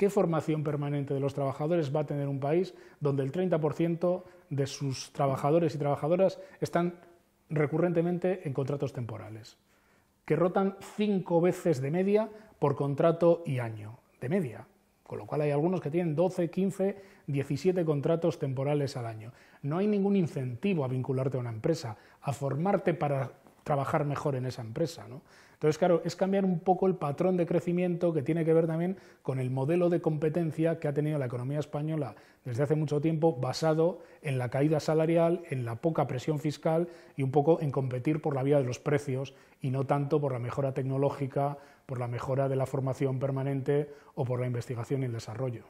¿Qué formación permanente de los trabajadores va a tener un país donde el 30% de sus trabajadores y trabajadoras están recurrentemente en contratos temporales? Que rotan cinco veces de media por contrato y año, de media. Con lo cual hay algunos que tienen 12, 15, 17 contratos temporales al año. No hay ningún incentivo a vincularte a una empresa, a formarte para trabajar mejor en esa empresa. ¿no? Entonces, claro, es cambiar un poco el patrón de crecimiento que tiene que ver también con el modelo de competencia que ha tenido la economía española desde hace mucho tiempo, basado en la caída salarial, en la poca presión fiscal y un poco en competir por la vía de los precios y no tanto por la mejora tecnológica, por la mejora de la formación permanente o por la investigación y el desarrollo.